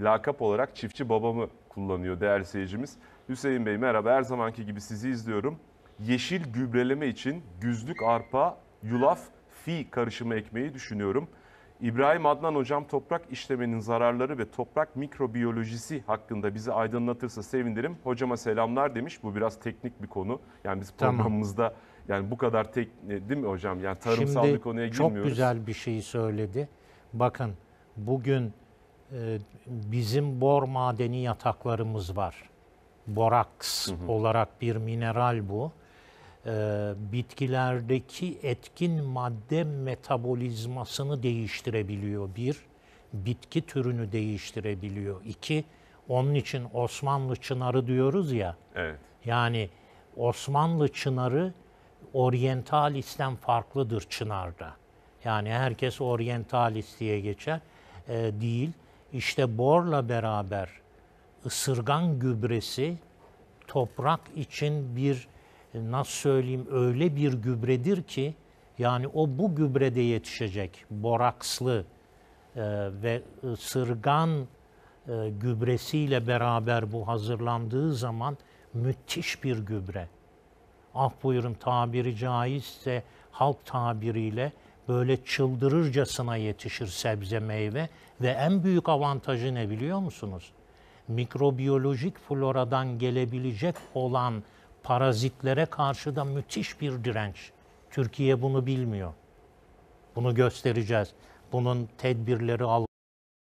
lakap olarak çiftçi babamı kullanıyor değerli seyircimiz. Hüseyin Bey merhaba her zamanki gibi sizi izliyorum. Yeşil gübreleme için güzlük arpa, yulaf, fi karışımı ekmeği düşünüyorum. İbrahim Adnan Hocam toprak işlemenin zararları ve toprak mikrobiyolojisi hakkında bizi aydınlatırsa sevinirim. Hocama selamlar demiş. Bu biraz teknik bir konu. Yani biz programımızda tamam. yani bu kadar tek e, değil mi hocam? Yani tarımsal Şimdi bir konuya girmiyoruz. Şimdi çok güzel bir şey söyledi. Bakın bugün ee, bizim bor madeni yataklarımız var. Boraks hı hı. olarak bir mineral bu. Ee, bitkilerdeki etkin madde metabolizmasını değiştirebiliyor. Bir, bitki türünü değiştirebiliyor. İki, onun için Osmanlı çınarı diyoruz ya. Evet. Yani Osmanlı çınarı oryentalisten farklıdır çınarda. Yani herkes oryentalist diye geçer. Ee, değil. İşte borla beraber ısırgan gübresi toprak için bir e, nasıl söyleyeyim öyle bir gübredir ki yani o bu gübrede yetişecek borakslı e, ve ısırgan e, gübresiyle beraber bu hazırlandığı zaman müthiş bir gübre. Ah buyurun tabiri caizse halk tabiriyle böyle çıldırırcasına yetişir sebze meyve ve en büyük avantajı ne biliyor musunuz? Mikrobiyolojik floradan gelebilecek olan parazitlere karşı da müthiş bir direnç. Türkiye bunu bilmiyor. Bunu göstereceğiz. Bunun tedbirleri al